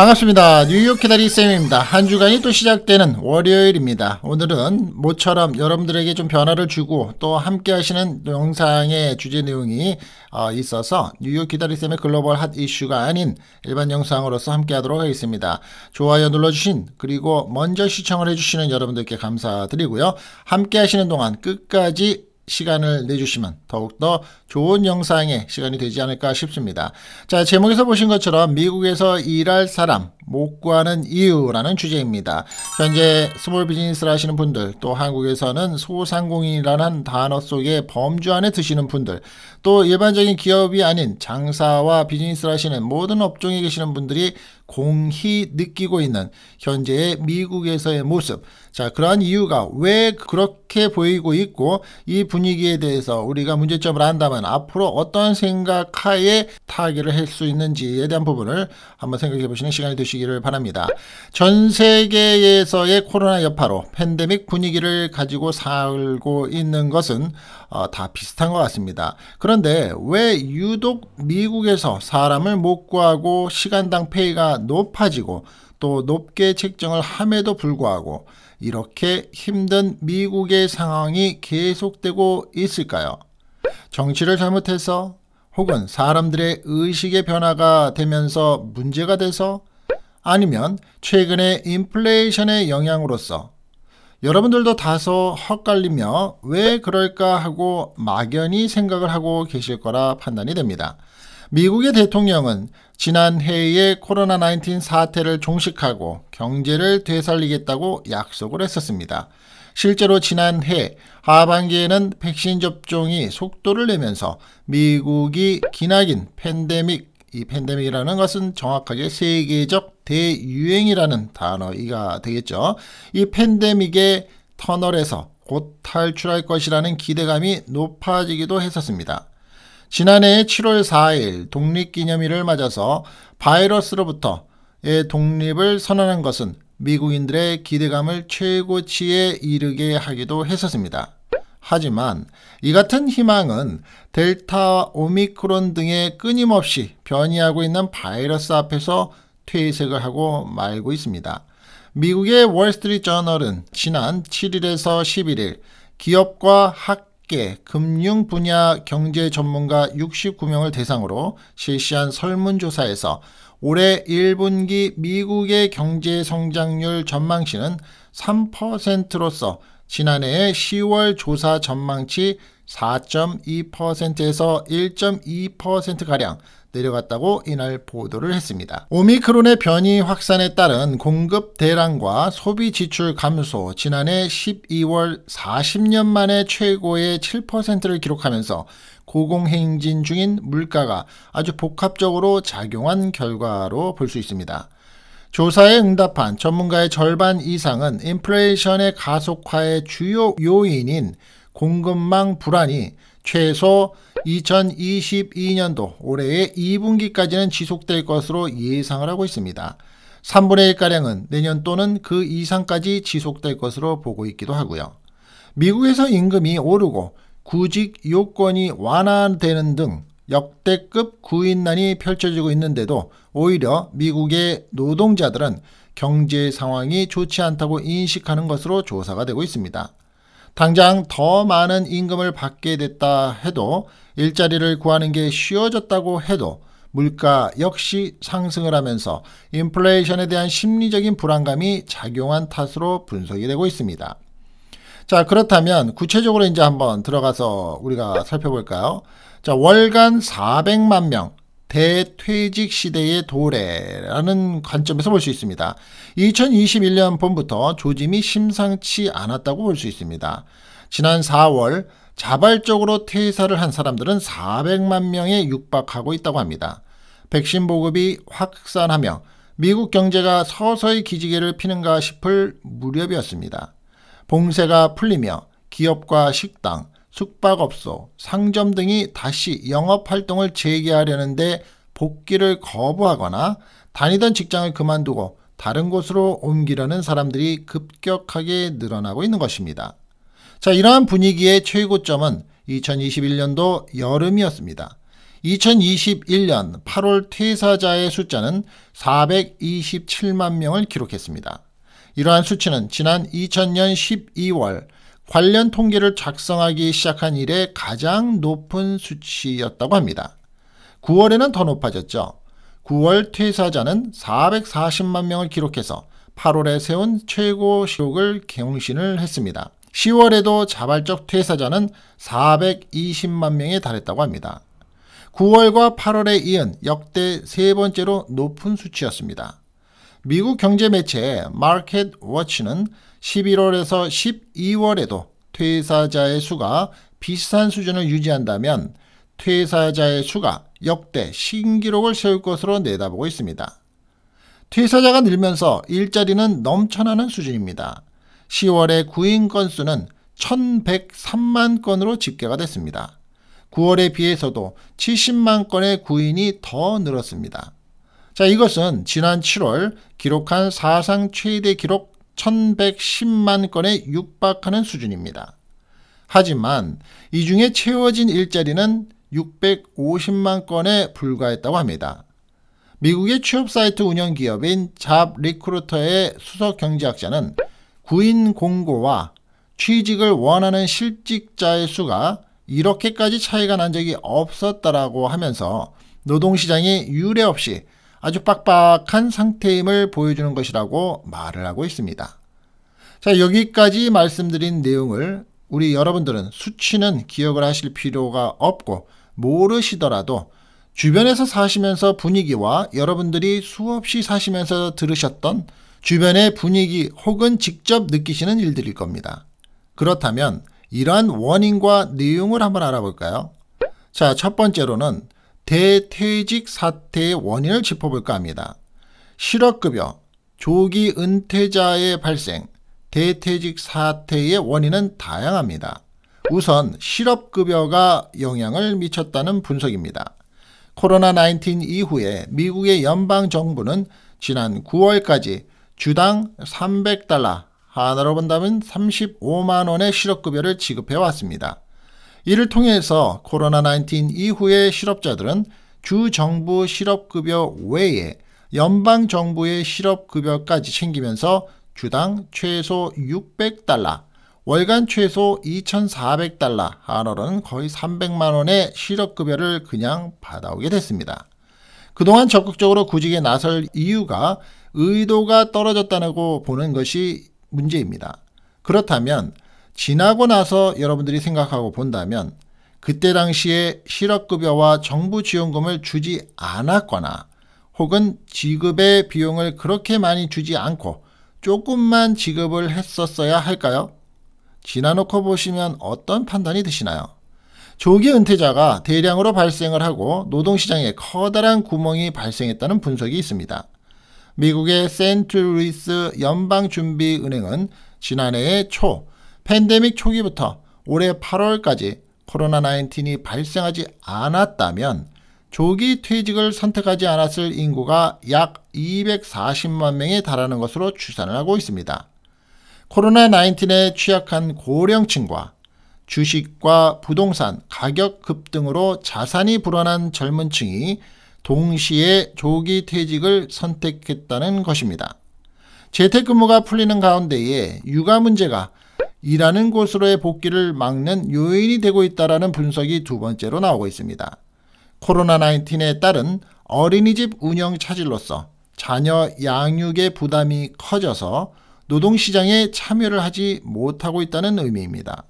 반갑습니다. 뉴욕 기다리 쌤입니다. 한 주간이 또 시작되는 월요일입니다. 오늘은 모처럼 여러분들에게 좀 변화를 주고 또 함께 하시는 영상의 주제 내용이 어, 있어서 뉴욕 기다리 쌤의 글로벌 핫 이슈가 아닌 일반 영상으로서 함께 하도록 하겠습니다. 좋아요 눌러주신 그리고 먼저 시청을 해주시는 여러분들께 감사드리고요. 함께 하시는 동안 끝까지 시간을 내주시면 더욱더 좋은 영상의 시간이 되지 않을까 싶습니다. 자, 제목에서 보신 것처럼 미국에서 일할 사람, 못 구하는 이유라는 주제입니다. 현재 스몰 비즈니스를 하시는 분들 또 한국에서는 소상공인이라는 단어 속에 범주 안에 드시는 분들 또 일반적인 기업이 아닌 장사와 비즈니스를 하시는 모든 업종에 계시는 분들이 공히 느끼고 있는 현재의 미국에서의 모습 자 그러한 이유가 왜 그렇게 보이고 있고 이 분위기에 대해서 우리가 문제점을 한다면 앞으로 어떤 생각하에 타결을할 수 있는지에 대한 부분을 한번 생각해 보시는 시간이 되시기 주시기를 바랍니다. 전 세계에서의 코로나 여파로 팬데믹 분위기를 가지고 살고 있는 것은 어, 다 비슷한 것 같습니다. 그런데 왜 유독 미국에서 사람을 못 구하고 시간당 페이가 높아지고 또 높게 책정을 함에도 불구하고 이렇게 힘든 미국의 상황이 계속되고 있을까요? 정치를 잘못해서 혹은 사람들의 의식의 변화가 되면서 문제가 돼서 아니면 최근의 인플레이션의 영향으로서 여러분들도 다소 헛갈리며 왜 그럴까 하고 막연히 생각을 하고 계실 거라 판단이 됩니다. 미국의 대통령은 지난해에 코로나19 사태를 종식하고 경제를 되살리겠다고 약속을 했었습니다. 실제로 지난해 하반기에는 백신 접종이 속도를 내면서 미국이 기나긴 팬데믹, 이 팬데믹이라는 것은 정확하게 세계적 대유행이라는 단어가 되겠죠. 이 팬데믹의 터널에서 곧 탈출할 것이라는 기대감이 높아지기도 했었습니다. 지난해 7월 4일 독립기념일을 맞아서 바이러스로부터의 독립을 선언한 것은 미국인들의 기대감을 최고치에 이르게 하기도 했었습니다. 하지만 이 같은 희망은 델타, 오미크론 등의 끊임없이 변이하고 있는 바이러스 앞에서 퇴색을 하고 말고 있습니다. 미국의 월스트리트저널은 지난 7일에서 11일 기업과 학계, 금융 분야 경제 전문가 69명을 대상으로 실시한 설문조사에서 올해 1분기 미국의 경제 성장률 전망치는 3%로서 지난해의 10월 조사 전망치 4.2%에서 1.2%가량 내려갔다고 이날 보도를 했습니다. 오미크론의 변이 확산에 따른 공급 대란과 소비 지출 감소 지난해 12월 40년 만에 최고의 7%를 기록하면서 고공행진 중인 물가가 아주 복합적으로 작용한 결과로 볼 수 있습니다. 조사에 응답한 전문가의 절반 이상은 인플레이션의 가속화의 주요 요인인 공급망 불안이 최소 2022년도 올해의 2분기까지는 지속될 것으로 예상을 하고 있습니다. 3분의 1가량은 내년 또는 그 이상까지 지속될 것으로 보고 있기도 하고요. 미국에서 임금이 오르고 구직 요건이 완화되는 등 역대급 구인난이 펼쳐지고 있는데도 오히려 미국의 노동자들은 경제 상황이 좋지 않다고 인식하는 것으로 조사가 되고 있습니다. 당장 더 많은 임금을 받게 됐다 해도 일자리를 구하는 게 쉬워졌다고 해도 물가 역시 상승을 하면서 인플레이션에 대한 심리적인 불안감이 작용한 탓으로 분석이 되고 있습니다. 자, 그렇다면 구체적으로 이제 한번 들어가서 우리가 네. 살펴볼까요? 자, 월간 400만 명, 대퇴직 시대의 도래라는 관점에서 볼 수 있습니다. 2021년 봄부터 조짐이 심상치 않았다고 볼 수 있습니다. 지난 4월 자발적으로 퇴사를 한 사람들은 400만 명에 육박하고 있다고 합니다. 백신 보급이 확산하며 미국 경제가 서서히 기지개를 피는가 싶을 무렵이었습니다. 봉쇄가 풀리며 기업과 식당, 숙박업소, 상점 등이 다시 영업활동을 재개하려는데 복귀를 거부하거나 다니던 직장을 그만두고 다른 곳으로 옮기려는 사람들이 급격하게 늘어나고 있는 것입니다. 자, 이러한 분위기의 최고점은 2021년도 여름이었습니다. 2021년 8월 퇴사자의 숫자는 427만 명을 기록했습니다. 이러한 수치는 지난 2000년 12월 관련 통계를 작성하기 시작한 이래 가장 높은 수치였다고 합니다. 9월에는 더 높아졌죠. 9월 퇴사자는 440만 명을 기록해서 8월에 세운 최고 시록을 경신을 했습니다. 10월에도 자발적 퇴사자는 420만 명에 달했다고 합니다. 9월과 8월에 이은 역대 세 번째로 높은 수치였습니다. 미국 경제 매체 마켓 워치는 11월에서 12월에도 퇴사자의 수가 비슷한 수준을 유지한다면 퇴사자의 수가 역대 신기록을 세울 것으로 내다보고 있습니다. 퇴사자가 늘면서 일자리는 넘쳐나는 수준입니다. 10월의 구인 건수는 1103만 건으로 집계가 됐습니다. 9월에 비해서도 70만 건의 구인이 더 늘었습니다. 자, 이것은 지난 7월 기록한 사상 최대 기록 1110만 건에 육박하는 수준입니다. 하지만 이 중에 채워진 일자리는 650만 건에 불과했다고 합니다. 미국의 취업 사이트 운영 기업인 잡 리크루터의 수석 경제학자는 구인 공고와 취직을 원하는 실직자의 수가 이렇게까지 차이가 난 적이 없었다라고 하면서 노동시장이 유례없이 아주 빡빡한 상태임을 보여주는 것이라고 말을 하고 있습니다. 자, 여기까지 말씀드린 내용을 우리 여러분들은 수치는 기억을 하실 필요가 없고 모르시더라도 주변에서 사시면서 분위기와 여러분들이 수없이 사시면서 들으셨던 주변의 분위기 혹은 직접 느끼시는 일들일 겁니다. 그렇다면 이러한 원인과 내용을 한번 알아볼까요? 자, 첫 번째로는 대퇴직 사태의 원인을 짚어볼까 합니다. 실업급여, 조기 은퇴자의 발생, 대퇴직 사태의 원인은 다양합니다. 우선 실업급여가 영향을 미쳤다는 분석입니다. 코로나19 이후에 미국의 연방정부는 지난 9월까지 주당 300달러, 하나로 본다면 35만원의 실업급여를 지급해왔습니다. 이를 통해서 코로나19 이후의 실업자들은 주정부 실업급여 외에 연방정부의 실업급여까지 챙기면서 주당 최소 600달러, 월간 최소 2,400달러, 한월은 거의 300만원의 실업급여를 그냥 받아오게 됐습니다. 그동안 적극적으로 구직에 나설 이유가 의도가 떨어졌다고 보는 것이 문제입니다. 그렇다면 지나고 나서 여러분들이 생각하고 본다면 그때 당시에 실업급여와 정부 지원금을 주지 않았거나 혹은 지급의 비용을 그렇게 많이 주지 않고 조금만 지급을 했었어야 할까요? 지나놓고 보시면 어떤 판단이 드시나요? 조기 은퇴자가 대량으로 발생을 하고 노동시장에 커다란 구멍이 발생했다는 분석이 있습니다. 미국의 센트 루이스 연방준비은행은 지난해의 초 팬데믹 초기부터 올해 8월까지 코로나19이 발생하지 않았다면 조기 퇴직을 선택하지 않았을 인구가 약 240만 명에 달하는 것으로 추산을 하고 있습니다. 코로나19에 취약한 고령층과 주식과 부동산 가격 급등으로 자산이 불어난 젊은 층이 동시에 조기 퇴직을 선택했다는 것입니다. 재택근무가 풀리는 가운데에 육아 문제가 일하는 곳으로의 복귀를 막는 요인이 되고 있다라는 분석이 두 번째로 나오고 있습니다. 코로나19에 따른 어린이집 운영 차질로서 자녀 양육의 부담이 커져서 노동시장에 참여를 하지 못하고 있다는 의미입니다.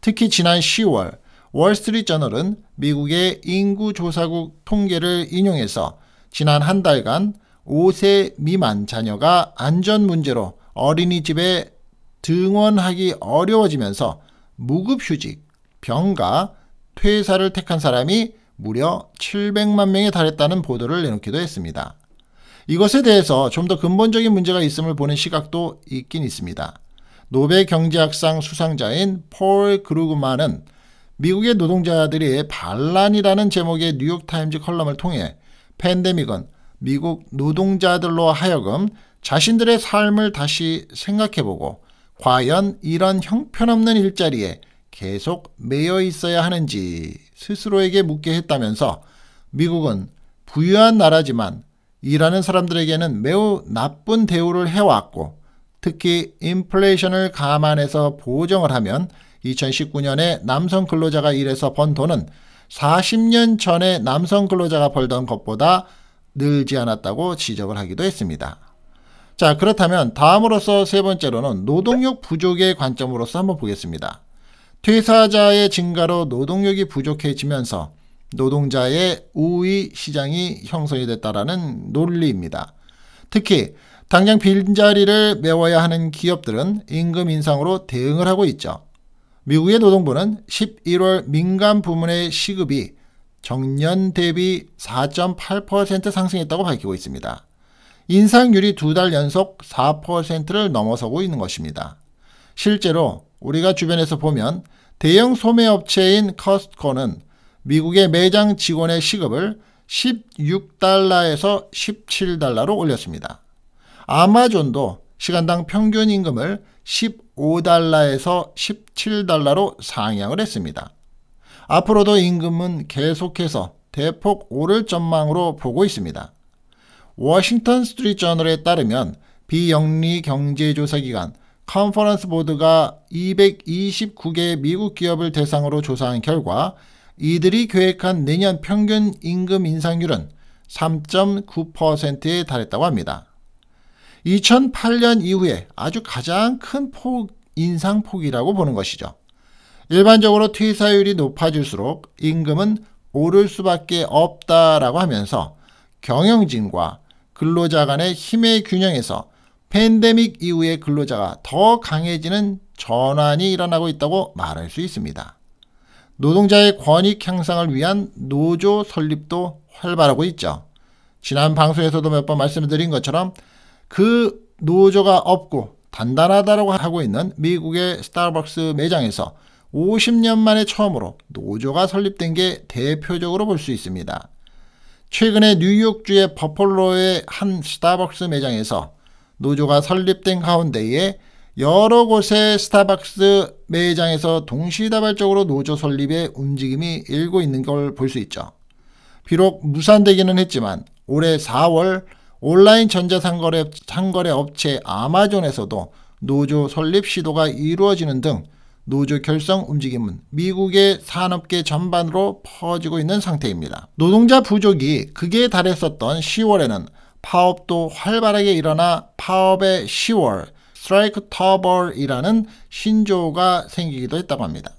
특히 지난 10월 월스트리트저널은 미국의 인구조사국 통계를 인용해서 지난 한 달간 5세 미만 자녀가 안전 문제로 어린이집에 등원하기 어려워지면서 무급휴직, 병가, 퇴사를 택한 사람이 무려 700만 명에 달했다는 보도를 내놓기도 했습니다. 이것에 대해서 좀 더 근본적인 문제가 있음을 보는 시각도 있긴 있습니다. 노벨 경제학상 수상자인 폴 그루그만은 미국의 노동자들이 반란이라는 제목의 뉴욕타임즈 컬럼을 통해 팬데믹은 미국 노동자들로 하여금 자신들의 삶을 다시 생각해보고 과연 이런 형편없는 일자리에 계속 매여 있어야 하는지 스스로에게 묻게 했다면서 미국은 부유한 나라지만 일하는 사람들에게는 매우 나쁜 대우를 해왔고 특히 인플레이션을 감안해서 보정을 하면 2019년에 남성 근로자가 일해서 번 돈은 40년 전에 남성 근로자가 벌던 것보다 늘지 않았다고 지적을 하기도 했습니다. 자 그렇다면 다음으로서 세 번째로는 노동력 부족의 관점으로서 한번 보겠습니다. 퇴사자의 증가로 노동력이 부족해지면서 노동자의 우위 시장이 형성이 됐다라는 논리입니다. 특히 당장 빈자리를 메워야 하는 기업들은 임금 인상으로 대응을 하고 있죠. 미국의 노동부는 11월 민간 부문의 시급이 정년 대비 4.8% 상승했다고 밝히고 있습니다. 인상률이 두 달 연속 4%를 넘어서고 있는 것입니다. 실제로 우리가 주변에서 보면 대형 소매업체인 커스코는 미국의 매장 직원의 시급을 16달러에서 17달러로 올렸습니다. 아마존도 시간당 평균 임금을 15달러에서 17달러로 상향을 했습니다. 앞으로도 임금은 계속해서 대폭 오를 전망으로 보고 있습니다. 워싱턴 스트리트 저널에 따르면 비영리 경제조사기관 컨퍼런스 보드가 229개 미국 기업을 대상으로 조사한 결과 이들이 계획한 내년 평균 임금 인상률은 3.9%에 달했다고 합니다. 2008년 이후에 아주 가장 큰 폭, 인상 폭이라고 보는 것이죠. 일반적으로 퇴사율이 높아질수록 임금은 오를 수밖에 없다라고 하면서 경영진과 근로자 간의 힘의 균형에서 팬데믹 이후에 근로자가 더 강해지는 전환이 일어나고 있다고 말할 수 있습니다. 노동자의 권익 향상을 위한 노조 설립도 활발하고 있죠. 지난 방송에서도 몇 번 말씀드린 을 것처럼 그 노조가 없고 단단하다고 하고 있는 미국의 스타벅스 매장에서 50년 만에 처음으로 노조가 설립된 게 대표적으로 볼 수 있습니다. 최근에 뉴욕주의 버폴로의 한 스타벅스 매장에서 노조가 설립된 가운데에 여러 곳의 스타벅스 매장에서 동시다발적으로 노조 설립의 움직임이 일고 있는 걸 볼 수 있죠. 비록 무산되기는 했지만 올해 4월 온라인 전자상거래 상거래 업체 아마존에서도 노조 설립 시도가 이루어지는 등 노조 결성 움직임은 미국의 산업계 전반으로 퍼지고 있는 상태입니다. 노동자 부족이 극에 달했었던 10월에는 파업도 활발하게 일어나 파업의 10월 스트라이크 터벌이라는 신조어가 생기기도 했다고 합니다.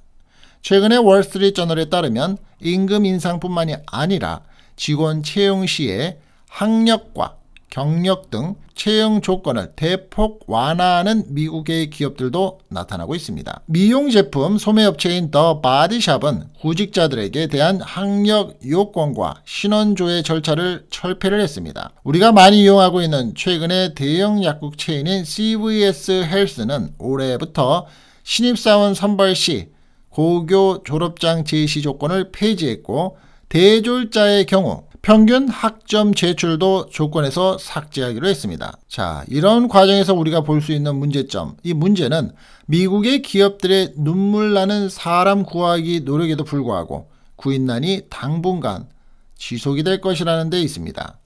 최근의 월스트리트 저널에 따르면 임금 인상뿐만이 아니라 직원 채용 시에 학력과 경력 등 채용 조건을 대폭 완화하는 미국의 기업들도 나타나고 있습니다. 미용 제품 소매업체인 더 바디샵은 구직자들에게 대한 학력 요건과 신원조회 절차를 철폐를 했습니다. 우리가 많이 이용하고 있는 최근의 대형 약국 체인인 CVS 헬스는 올해부터 신입사원 선발 시 고교 졸업장 제시 조건을 폐지했고 대졸자의 경우 평균 학점 제출도 조건에서 삭제하기로 했습니다. 자, 이런 과정에서 우리가 볼 수 있는 문제점, 이 문제는 미국의 기업들의 눈물 나는 사람 구하기 노력에도 불구하고 구인난이 당분간 지속이 될 것이라는 데 있습니다.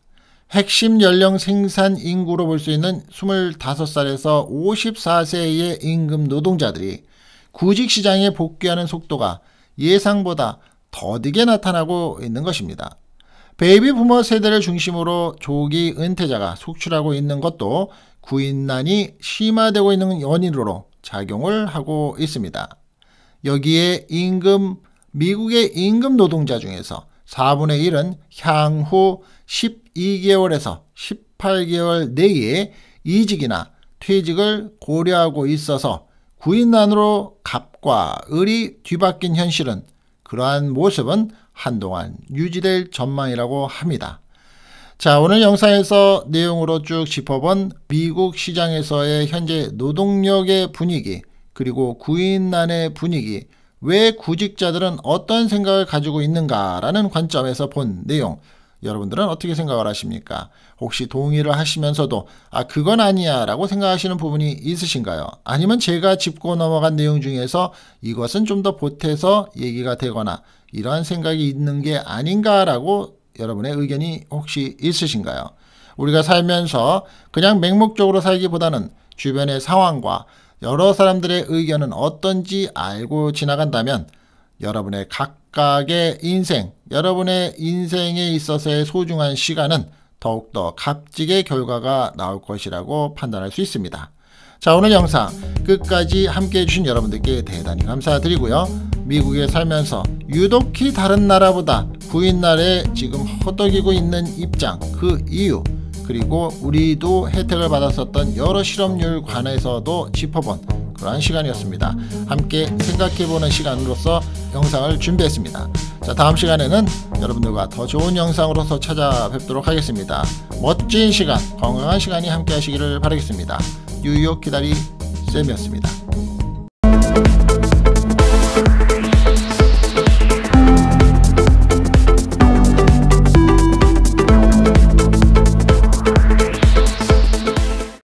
핵심 연령 생산 인구로 볼 수 있는 25살에서 54세의 임금 노동자들이 구직 시장에 복귀하는 속도가 예상보다 더디게 나타나고 있는 것입니다. 베이비 부머 세대를 중심으로 조기 은퇴자가 속출하고 있는 것도 구인난이 심화되고 있는 원인으로 작용을 하고 있습니다. 여기에 임금, 미국의 임금 노동자 중에서 4분의 1은 향후 12개월에서 18개월 내에 이직이나 퇴직을 고려하고 있어서 구인난으로 갑과 을이 뒤바뀐 현실은 그러한 모습은 한동안 유지될 전망이라고 합니다. 자, 오늘 영상에서 내용으로 쭉 짚어본 미국 시장에서의 현재 노동력의 분위기, 그리고 구인난의 분위기, 왜 구직자들은 어떤 생각을 가지고 있는가라는 관점에서 본 내용, 여러분들은 어떻게 생각을 하십니까? 혹시 동의를 하시면서도 아 그건 아니야 라고 생각하시는 부분이 있으신가요? 아니면 제가 짚고 넘어간 내용 중에서 이것은 좀 더 보태서 얘기가 되거나 이러한 생각이 있는 게 아닌가라고 여러분의 의견이 혹시 있으신가요? 우리가 살면서 그냥 맹목적으로 살기보다는 주변의 상황과 여러 사람들의 의견은 어떤지 알고 지나간다면 여러분의 각각의 인생, 여러분의 인생에 있어서의 소중한 시간은 더욱더 값지게 결과가 나올 것이라고 판단할 수 있습니다. 자 오늘 영상 끝까지 함께해 주신 여러분들께 대단히 감사드리고요. 미국에 살면서 유독히 다른 나라보다 부인날에 지금 허덕이고 있는 입장 그 이유 그리고 우리도 혜택을 받았었던 여러 실업률 관해서도 짚어본 그러한 시간이었습니다. 함께 생각해보는 시간으로서 영상을 준비했습니다. 자 다음 시간에는 여러분들과 더 좋은 영상으로서 찾아뵙도록 하겠습니다. 멋진 시간, 건강한 시간이 함께 하시기를 바라겠습니다. 뉴욕 기다리 쌤이었습니다.